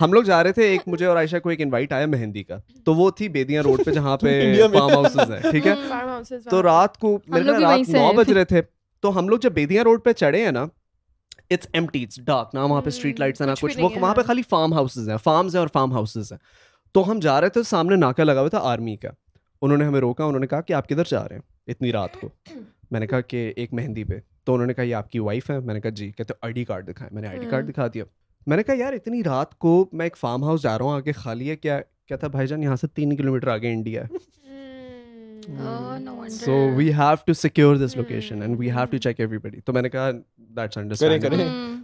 हम लोग जा रहे थे एक मुझे और आयशा को एक इनवाइट आया मेहंदी का तो वो थी बेदिया रोड पे जहाँ पे फार्म हाउसेज है ठीक है हाँ, तो हाँ। रात को मेरे रात नौ बज रहे थे तो हम लोग जब बेदिया रोड पे चढ़े हैं ना इट्स एम इट्स डार्क ना वहाँ पे स्ट्रीट लाइट्स है ना कुछ वो वहाँ पे हाँ। खाली फार्म हाउसेज हैं फार्म्स हैं और फार्म हाउसेज हैं तो हम जा रहे थे सामने नाका लगा हुआ था आर्मी का उन्होंने हमें रोका उन्होंने कहा कि आप किधर जा रहे हैं इतनी रात को मैंने कहा कि एक मेहंदी पे तो उन्होंने कहा ये आपकी वाइफ है मैंने कहा जी कहते आई कार्ड दिखाएं मैंने आई कार्ड दिखा दिया मैंने कहा यार इतनी रात को मैं एक फार्म हाउस जा रहा हूँ आगे खाली है क्या क्या था भाईजान यहाँ से तीन किलोमीटर आगे इंडिया है so we have to secure this location and we have to check everybody तो मैंने कहा दैट्स अंडरस्टैंडिंग